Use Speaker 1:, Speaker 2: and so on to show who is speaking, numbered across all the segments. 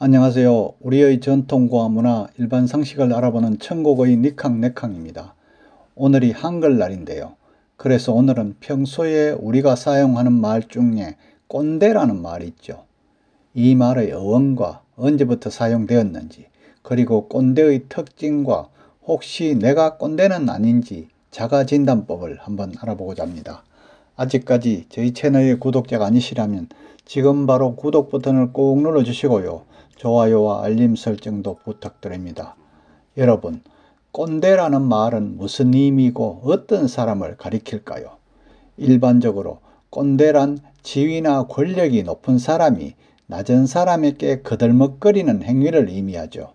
Speaker 1: 안녕하세요. 우리의 전통과 문화, 일반 상식을 알아보는 천국의 니캉네캉입니다. 오늘이 한글날인데요. 그래서 오늘은 평소에 우리가 사용하는 말 중에 꼰대라는 말이 있죠. 이 말의 어원과 언제부터 사용되었는지, 그리고 꼰대의 특징과 혹시 내가 꼰대는 아닌지 자가진단법을 한번 알아보고자 합니다. 아직까지 저희 채널의 구독자가 아니시라면 지금 바로 구독 버튼을 꼭 눌러주시고요. 좋아요와 알림 설정도 부탁드립니다. 여러분, 꼰대라는 말은 무슨 의미고 어떤 사람을 가리킬까요? 일반적으로 꼰대란 지위나 권력이 높은 사람이 낮은 사람에게 거들먹거리는 행위를 의미하죠.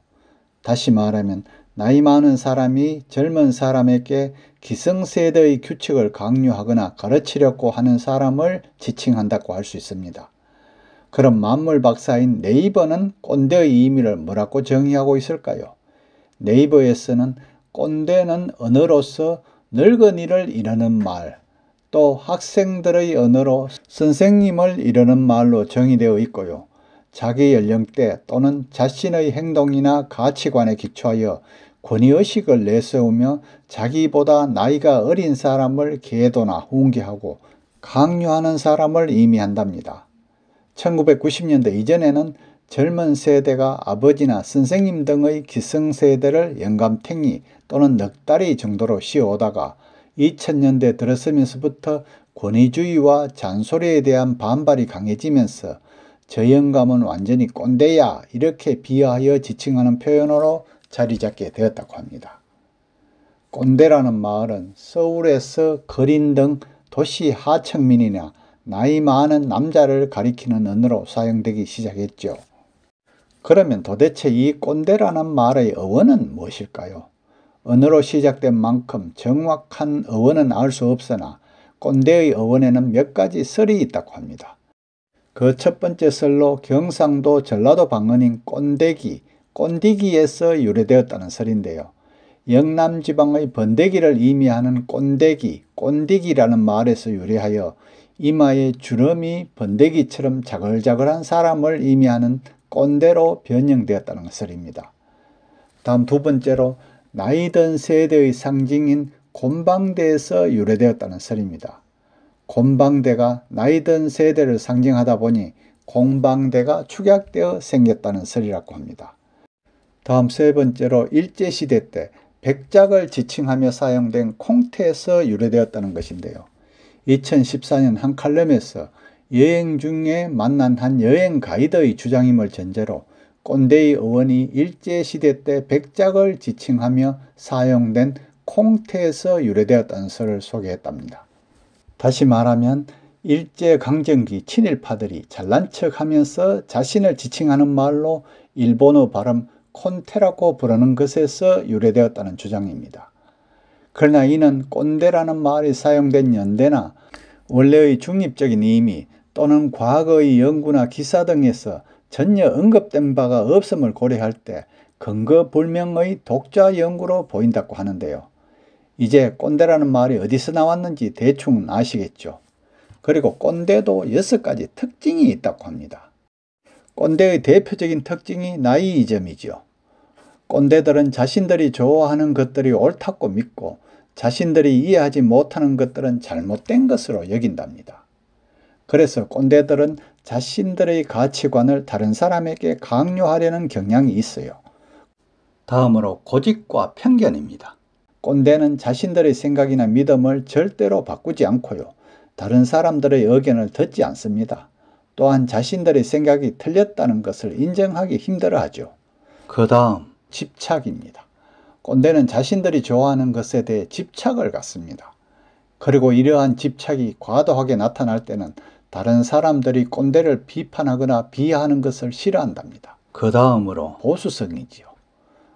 Speaker 1: 다시 말하면 나이 많은 사람이 젊은 사람에게 기성세대의 규칙을 강요하거나 가르치려고 하는 사람을 지칭한다고 할 수 있습니다. 그럼 만물 박사인 네이버는 꼰대의 의미를 뭐라고 정의하고 있을까요? 네이버에서는 꼰대는 언어로서 늙은이를 이르는 말, 또 학생들의 언어로 선생님을 이르는 말로 정의되어 있고요. 자기 연령대 또는 자신의 행동이나 가치관에 기초하여 권위의식을 내세우며 자기보다 나이가 어린 사람을 계도나 훈계하고 강요하는 사람을 의미한답니다. 1990년대 이전에는 젊은 세대가 아버지나 선생님 등의 기성세대를 영감탱이 또는 넉다리 정도로 씌워오다가 2000년대 들었으면서부터 권위주의와 잔소리에 대한 반발이 강해지면서 저 영감은 완전히 꼰대야 이렇게 비하하여 지칭하는 표현으로 자리잡게 되었다고 합니다. 꼰대라는 말은 서울에서 거린 등 도시 하층민이나 나이 많은 남자를 가리키는 언어로 사용되기 시작했죠. 그러면 도대체 이 꼰대라는 말의 어원은 무엇일까요? 언어로 시작된 만큼 정확한 어원은 알 수 없으나 꼰대의 어원에는 몇 가지 설이 있다고 합니다. 그첫 번째 설로 경상도 전라도 방언인 꼰대기, 꼰대기에서 유래되었다는 설인데요. 영남 지방의 번데기를 의미하는 꼰대기, 꼰대기라는 말에서 유래하여 이마에 주름이 번데기처럼 자글자글한 사람을 의미하는 꼰대로 변형되었다는 설입니다. 다음 두 번째로 나이든 세대의 상징인 곤방대에서 유래되었다는 설입니다. 곤방대가 나이든 세대를 상징하다 보니 공방대가 축약되어 생겼다는 설이라고 합니다. 다음 세 번째로 일제시대 때 백작을 지칭하며 사용된 콩태에서 유래되었다는 것인데요. 2014년 한 칼럼에서 여행 중에 만난 한 여행 가이드의 주장임을 전제로 꼰대의 의원이 일제시대 때 백작을 지칭하며 사용된 콩태에서 유래되었다는 설을 소개했답니다. 다시 말하면 일제강점기 친일파들이 잘난 척하면서 자신을 지칭하는 말로 일본어 발음 콘테라고 부르는 것에서 유래되었다는 주장입니다. 그러나 이는 꼰대라는 말이 사용된 연대나 원래의 중립적인 의미 또는 과거의 연구나 기사 등에서 전혀 언급된 바가 없음을 고려할 때 근거불명의 독자 연구로 보인다고 하는데요. 이제 꼰대라는 말이 어디서 나왔는지 대충 아시겠죠. 그리고 꼰대도 여섯 가지 특징이 있다고 합니다. 꼰대의 대표적인 특징이 나이 이점이지요. 꼰대들은 자신들이 좋아하는 것들이 옳다고 믿고 자신들이 이해하지 못하는 것들은 잘못된 것으로 여긴답니다. 그래서 꼰대들은 자신들의 가치관을 다른 사람에게 강요하려는 경향이 있어요. 다음으로 고집과 편견입니다. 꼰대는 자신들의 생각이나 믿음을 절대로 바꾸지 않고요. 다른 사람들의 의견을 듣지 않습니다. 또한 자신들의 생각이 틀렸다는 것을 인정하기 힘들어하죠. 그 다음 집착입니다. 꼰대는 자신들이 좋아하는 것에 대해 집착을 갖습니다. 그리고 이러한 집착이 과도하게 나타날 때는 다른 사람들이 꼰대를 비판하거나 비하하는 것을 싫어한답니다. 그 다음으로 보수성이지요.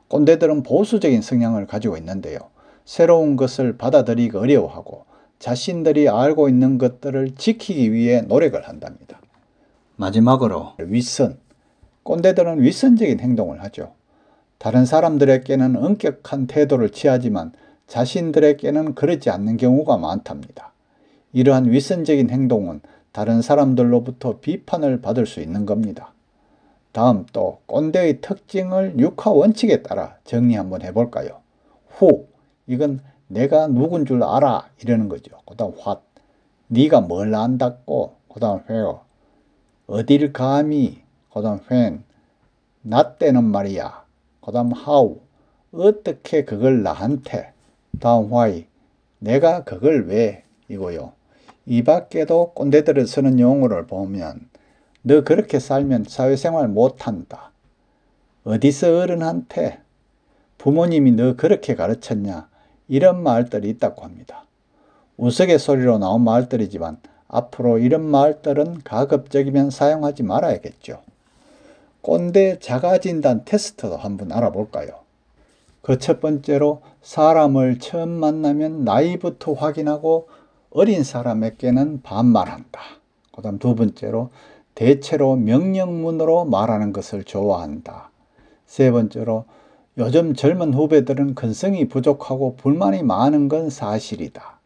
Speaker 1: 꼰대들은 보수적인 성향을 가지고 있는데요. 새로운 것을 받아들이기 어려워하고 자신들이 알고 있는 것들을 지키기 위해 노력을 한답니다. 마지막으로 윗선. 꼰대들은 윗선적인 행동을 하죠. 다른 사람들에게는 엄격한 태도를 취하지만 자신들에게는 그렇지 않는 경우가 많답니다. 이러한 윗선적인 행동은 다른 사람들로부터 비판을 받을 수 있는 겁니다. 다음 또 꼰대의 특징을 육하 원칙에 따라 정리 한번 해볼까요? 후, 이건 내가 누군 줄 알아 이러는 거죠. 그 다음 what 네가 뭘 안다고 그 다음 where 어딜 감히 그 다음 when 나 때는 말이야 그 다음 how 어떻게 그걸 나한테 다음 why 내가 그걸 왜 이고요. 이 밖에도 꼰대들을 쓰는 용어를 보면 너 그렇게 살면 사회생활 못한다. 어디서 어른한테 부모님이 너 그렇게 가르쳤냐 이런 마을들이 있다고 합니다. 우스갯소리로 나온 마을들이지만 앞으로 이런 마을들은 가급적이면 사용하지 말아야겠죠. 꼰대 자가진단 테스트도 한번 알아볼까요? 그 첫 번째로 사람을 처음 만나면 나이부터 확인하고 어린 사람에게는 반말한다. 그 다음 두 번째로 대체로 명령문으로 말하는 것을 좋아한다. 세 번째로 요즘 젊은 후배들은 근성이 부족하고 불만이 많은 건 사실이다.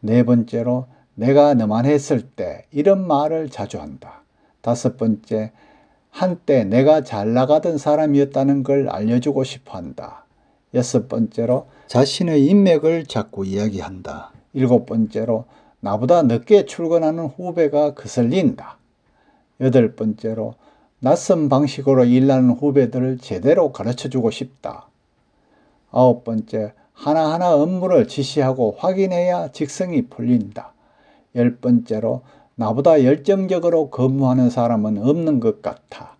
Speaker 1: 네 번째로 내가 너만 했을 때 이런 말을 자주 한다. 다섯 번째, 한때 내가 잘 나가던 사람이었다는 걸 알려주고 싶어 한다. 여섯 번째로 자신의 인맥을 자꾸 이야기한다. 일곱 번째로 나보다 늦게 출근하는 후배가 그슬린다. 여덟 번째로 낯선 방식으로 일하는 후배들을 제대로 가르쳐주고 싶다. 아홉 번째, 하나하나 업무를 지시하고 확인해야 직성이 풀린다. 열 번째로, 나보다 열정적으로 근무하는 사람은 없는 것 같아.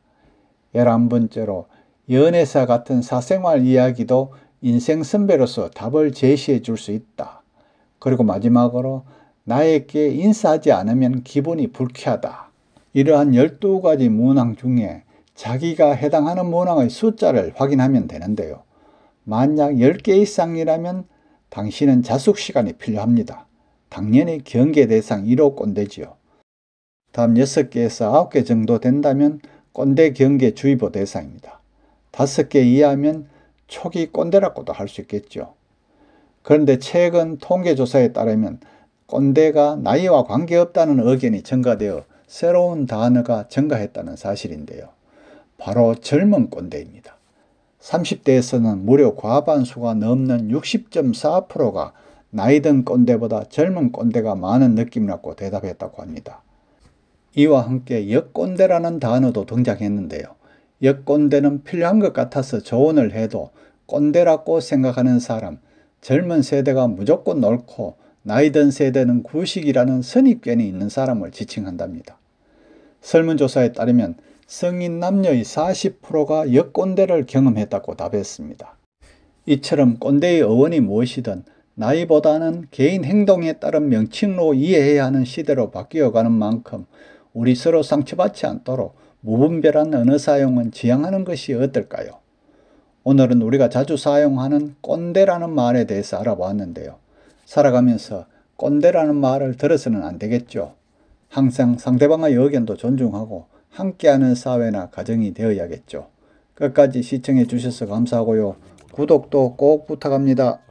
Speaker 1: 열한 번째로, 연애사 같은 사생활 이야기도 인생 선배로서 답을 제시해 줄 수 있다. 그리고 마지막으로, 나에게 인사하지 않으면 기분이 불쾌하다. 이러한 12가지 문항 중에 자기가 해당하는 문항의 숫자를 확인하면 되는데요. 만약 10개 이상이라면 당신은 자숙 시간이 필요합니다. 당연히 경계 대상 1호 꼰대지요. 다음 6개에서 9개 정도 된다면 꼰대 경계 주의보 대상입니다. 5개 이하면 초기 꼰대라고도 할 수 있겠죠. 그런데 최근 통계조사에 따르면 꼰대가 나이와 관계없다는 의견이 증가되어 새로운 단어가 증가했다는 사실인데요. 바로 젊은 꼰대입니다. 30대에서는 무려 과반수가 넘는 60.4%가 나이든 꼰대보다 젊은 꼰대가 많은 느낌이라고 대답했다고 합니다. 이와 함께 역꼰대라는 단어도 등장했는데요. 역꼰대는 필요한 것 같아서 조언을 해도 꼰대라고 생각하는 사람, 젊은 세대가 무조건 옳고 나이든 세대는 구식이라는 선입견이 있는 사람을 지칭한답니다. 설문조사에 따르면 성인 남녀의 40%가 역꼰대를 경험했다고 답했습니다. 이처럼 꼰대의 어원이 무엇이든 나이보다는 개인 행동에 따른 명칭로 이해해야 하는 시대로 바뀌어가는 만큼 우리 서로 상처받지 않도록 무분별한 언어 사용은 지양하는 것이 어떨까요? 오늘은 우리가 자주 사용하는 꼰대라는 말에 대해서 알아보았는데요. 살아가면서 꼰대라는 말을 들어서는 안 되겠죠. 항상 상대방의 의견도 존중하고 함께하는 사회나 가정이 되어야겠죠. 끝까지 시청해 주셔서 감사하고요. 구독도 꼭 부탁합니다.